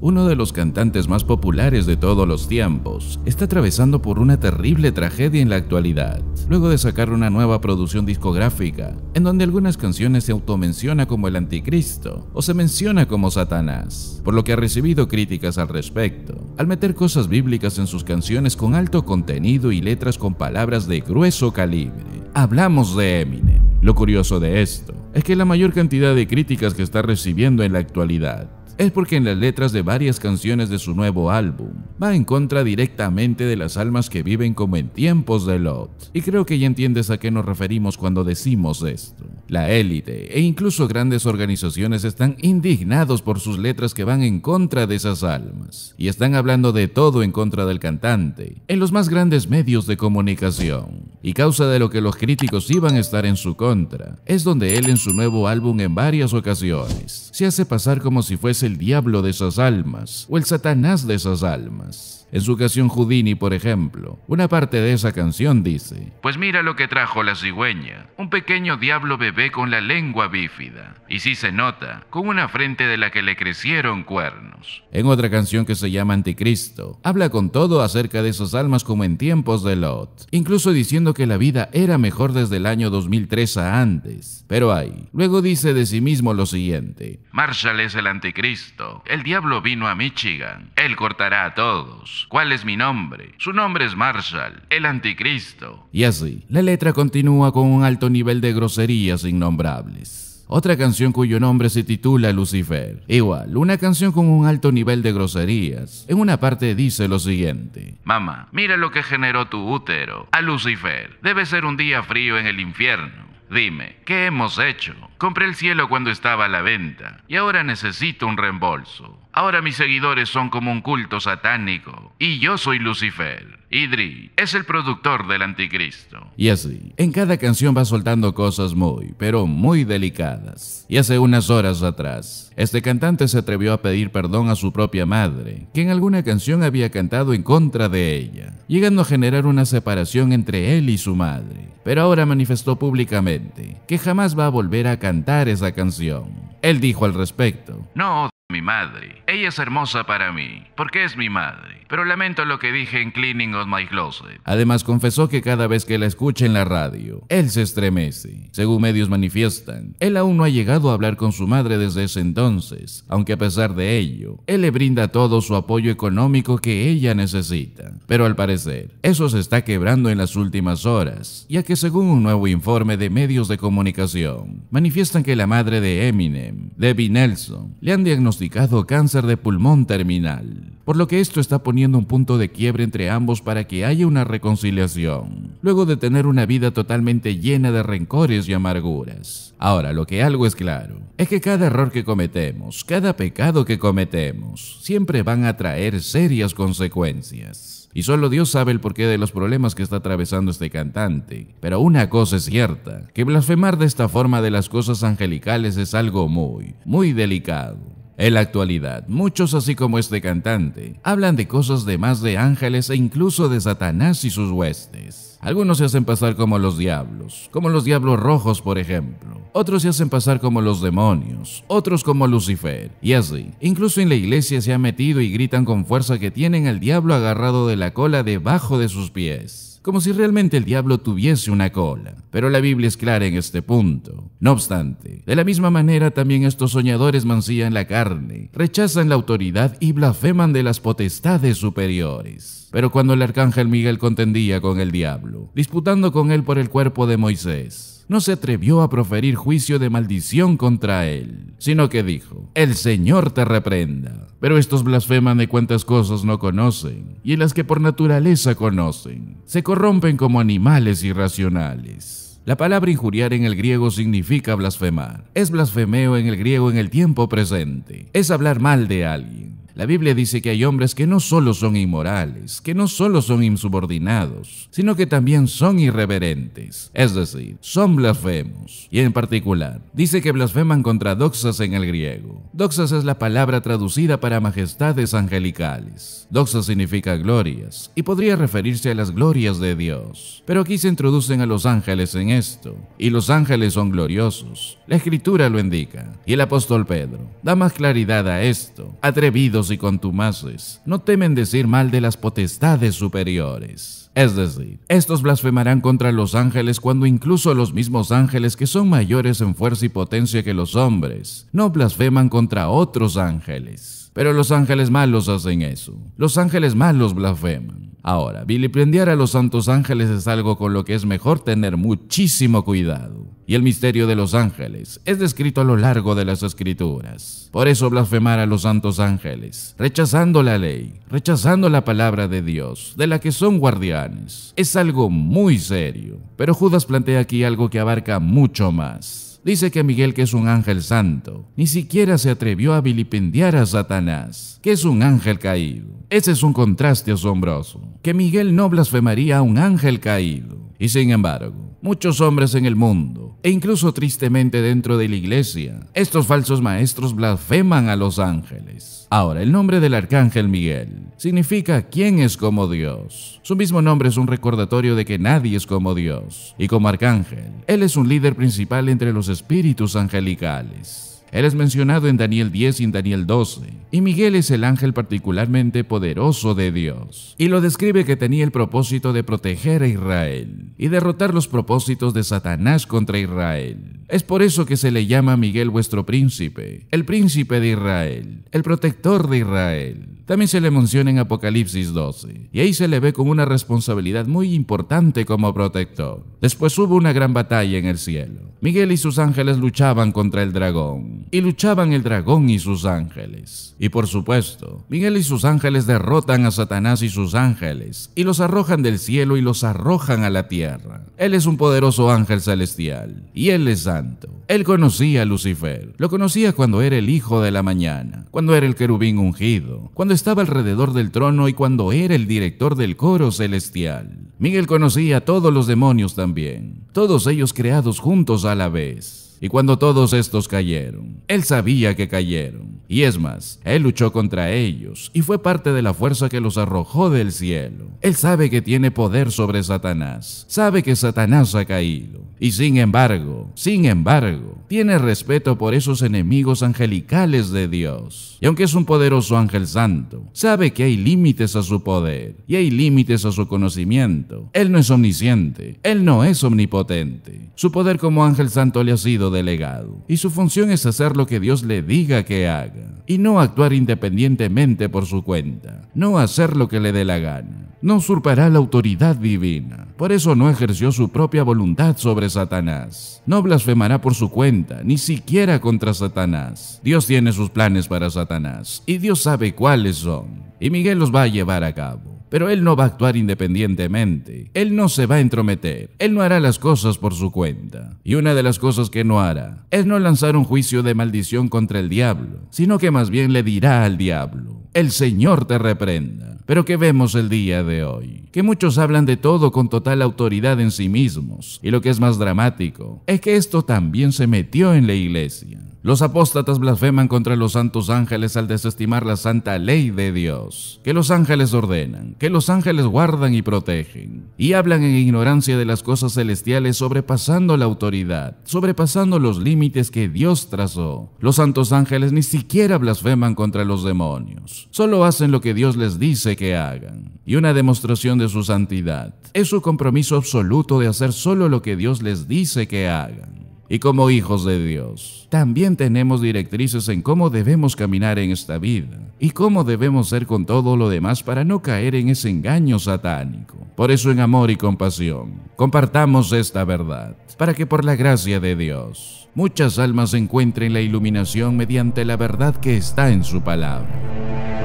uno de los cantantes más populares de todos los tiempos, está atravesando por una terrible tragedia en la actualidad, luego de sacar una nueva producción discográfica, en donde algunas canciones se automenciona como el anticristo o se menciona como Satanás, por lo que ha recibido críticas al respecto, al meter cosas bíblicas en sus canciones con alto contenido y letras con palabras de grueso calibre. Hablamos de Eminem. Lo curioso de esto es que la mayor cantidad de críticas que está recibiendo en la actualidad es porque en las letras de varias canciones de su nuevo álbum va en contra directamente de las almas que viven como en tiempos de Lot. Y creo que ya entiendes a qué nos referimos cuando decimos esto. La élite e incluso grandes organizaciones están indignados por sus letras que van en contra de esas almas y están hablando de todo en contra del cantante en los más grandes medios de comunicación. Y causa de lo que los críticos iban a estar en su contra, es donde él en su nuevo álbum en varias ocasiones se hace pasar como si fuese el diablo de esas almas o el satanás de esas almas. En su canción Houdini, por ejemplo, una parte de esa canción dice, Pues mira lo que trajo la cigüeña, un pequeño diablo bebé con la lengua bífida, y si sí se nota, con una frente de la que le crecieron cuernos. En otra canción que se llama Anticristo, habla con todo acerca de esas almas como en tiempos de Lot, incluso diciendo que la vida era mejor desde el año 2003 a antes, pero ahí Luego dice de sí mismo lo siguiente, Marshall es el anticristo, el diablo vino a Michigan, él cortará a todos. ¿Cuál es mi nombre? Su nombre es Marshall, el anticristo. Y así, la letra continúa con un alto nivel de groserías innombrables otra canción cuyo nombre se titula Lucifer. Igual, una canción con un alto nivel de groserías. En una parte dice lo siguiente. Mamá, mira lo que generó tu útero. A Lucifer. Debe ser un día frío en el infierno. Dime, ¿qué hemos hecho? Compré el cielo cuando estaba a la venta y ahora necesito un reembolso. Ahora mis seguidores son como un culto satánico. Y yo soy Lucifer. Idri es el productor del anticristo. Y así, en cada canción va soltando cosas muy, pero muy delicadas. Y hace unas horas atrás, este cantante se atrevió a pedir perdón a su propia madre, que en alguna canción había cantado en contra de ella, llegando a generar una separación entre él y su madre. Pero ahora manifestó públicamente que jamás va a volver a cantar esa canción. Él dijo al respecto. No mi madre. Ella es hermosa para mí, porque es mi madre. Pero lamento lo que dije en Cleaning of My Closet. Además confesó que cada vez que la escucha en la radio, él se estremece. Según medios manifiestan, él aún no ha llegado a hablar con su madre desde ese entonces, aunque a pesar de ello, él le brinda todo su apoyo económico que ella necesita. Pero al parecer, eso se está quebrando en las últimas horas, ya que según un nuevo informe de medios de comunicación, manifiestan que la madre de Eminem, Debbie Nelson, le han diagnosticado cáncer de pulmón terminal, por lo que esto está poniendo un punto de quiebre entre ambos para que haya una reconciliación, luego de tener una vida totalmente llena de rencores y amarguras. Ahora, lo que algo es claro, es que cada error que cometemos, cada pecado que cometemos, siempre van a traer serias consecuencias. Y solo Dios sabe el porqué de los problemas que está atravesando este cantante. Pero una cosa es cierta, que blasfemar de esta forma de las cosas angelicales es algo muy, muy delicado. En la actualidad, muchos así como este cantante, hablan de cosas de más de ángeles e incluso de Satanás y sus huestes. Algunos se hacen pasar como los diablos, como los diablos rojos por ejemplo. Otros se hacen pasar como los demonios, otros como Lucifer, y así. Incluso en la iglesia se ha metido y gritan con fuerza que tienen al diablo agarrado de la cola debajo de sus pies como si realmente el diablo tuviese una cola, pero la Biblia es clara en este punto. No obstante, de la misma manera también estos soñadores mancían la carne, rechazan la autoridad y blasfeman de las potestades superiores. Pero cuando el arcángel Miguel contendía con el diablo, disputando con él por el cuerpo de Moisés, no se atrevió a proferir juicio de maldición contra él, sino que dijo, El Señor te reprenda. Pero estos blasfeman de cuantas cosas no conocen, y en las que por naturaleza conocen. Se corrompen como animales irracionales. La palabra injuriar en el griego significa blasfemar. Es blasfemeo en el griego en el tiempo presente. Es hablar mal de alguien. La Biblia dice que hay hombres que no solo son inmorales, que no solo son insubordinados, sino que también son irreverentes, es decir, son blasfemos. Y en particular, dice que blasfeman contra doxas en el griego. Doxas es la palabra traducida para majestades angelicales. Doxas significa glorias y podría referirse a las glorias de Dios. Pero aquí se introducen a los ángeles en esto, y los ángeles son gloriosos. La escritura lo indica, y el apóstol Pedro da más claridad a esto. Atrevidos y contumaces, no temen decir mal de las potestades superiores. Es decir, estos blasfemarán contra los ángeles cuando incluso los mismos ángeles que son mayores en fuerza y potencia que los hombres, no blasfeman contra otros ángeles. Pero los ángeles malos hacen eso. Los ángeles malos blasfeman. Ahora, vilipendiar a los santos ángeles es algo con lo que es mejor tener muchísimo cuidado. Y el misterio de los ángeles es descrito a lo largo de las escrituras. Por eso blasfemar a los santos ángeles, rechazando la ley, rechazando la palabra de Dios, de la que son guardianes, es algo muy serio. Pero Judas plantea aquí algo que abarca mucho más. Dice que Miguel que es un ángel santo, ni siquiera se atrevió a vilipendiar a Satanás, que es un ángel caído. Ese es un contraste asombroso, que Miguel no blasfemaría a un ángel caído. Y sin embargo, muchos hombres en el mundo, e incluso tristemente dentro de la iglesia, estos falsos maestros blasfeman a los ángeles. Ahora, el nombre del arcángel Miguel significa quién es como Dios. Su mismo nombre es un recordatorio de que nadie es como Dios. Y como arcángel, él es un líder principal entre los espíritus angelicales. Él es mencionado en Daniel 10 y en Daniel 12, y Miguel es el ángel particularmente poderoso de Dios, y lo describe que tenía el propósito de proteger a Israel y derrotar los propósitos de Satanás contra Israel. Es por eso que se le llama Miguel vuestro príncipe, el príncipe de Israel, el protector de Israel. También se le menciona en Apocalipsis 12, y ahí se le ve con una responsabilidad muy importante como protector. Después hubo una gran batalla en el cielo. Miguel y sus ángeles luchaban contra el dragón y luchaban el dragón y sus ángeles. Y por supuesto, Miguel y sus ángeles derrotan a Satanás y sus ángeles, y los arrojan del cielo y los arrojan a la tierra. Él es un poderoso ángel celestial, y él es santo. Él conocía a Lucifer, lo conocía cuando era el hijo de la mañana, cuando era el querubín ungido, cuando estaba alrededor del trono y cuando era el director del coro celestial. Miguel conocía a todos los demonios también, todos ellos creados juntos a la vez. Y cuando todos estos cayeron, él sabía que cayeron y es más, él luchó contra ellos y fue parte de la fuerza que los arrojó del cielo. Él sabe que tiene poder sobre Satanás, sabe que Satanás ha caído. Y sin embargo, sin embargo, tiene respeto por esos enemigos angelicales de Dios. Y aunque es un poderoso ángel santo, sabe que hay límites a su poder y hay límites a su conocimiento. Él no es omnisciente, él no es omnipotente. Su poder como ángel santo le ha sido delegado y su función es hacer lo que Dios le diga que haga y no actuar independientemente por su cuenta, no hacer lo que le dé la gana. No usurpará la autoridad divina, por eso no ejerció su propia voluntad sobre Satanás. No blasfemará por su cuenta, ni siquiera contra Satanás. Dios tiene sus planes para Satanás, y Dios sabe cuáles son, y Miguel los va a llevar a cabo. Pero él no va a actuar independientemente, él no se va a entrometer, él no hará las cosas por su cuenta. Y una de las cosas que no hará es no lanzar un juicio de maldición contra el diablo, sino que más bien le dirá al diablo, el Señor te reprenda. Pero que vemos el día de hoy? Que muchos hablan de todo con total autoridad en sí mismos, y lo que es más dramático es que esto también se metió en la iglesia. Los apóstatas blasfeman contra los santos ángeles al desestimar la santa ley de Dios, que los ángeles ordenan, que los ángeles guardan y protegen, y hablan en ignorancia de las cosas celestiales sobrepasando la autoridad, sobrepasando los límites que Dios trazó. Los santos ángeles ni siquiera blasfeman contra los demonios, solo hacen lo que Dios les dice que hagan, y una demostración de su santidad es su compromiso absoluto de hacer solo lo que Dios les dice que hagan y como hijos de Dios. También tenemos directrices en cómo debemos caminar en esta vida y cómo debemos ser con todo lo demás para no caer en ese engaño satánico. Por eso en amor y compasión, compartamos esta verdad, para que por la gracia de Dios, muchas almas encuentren la iluminación mediante la verdad que está en su palabra.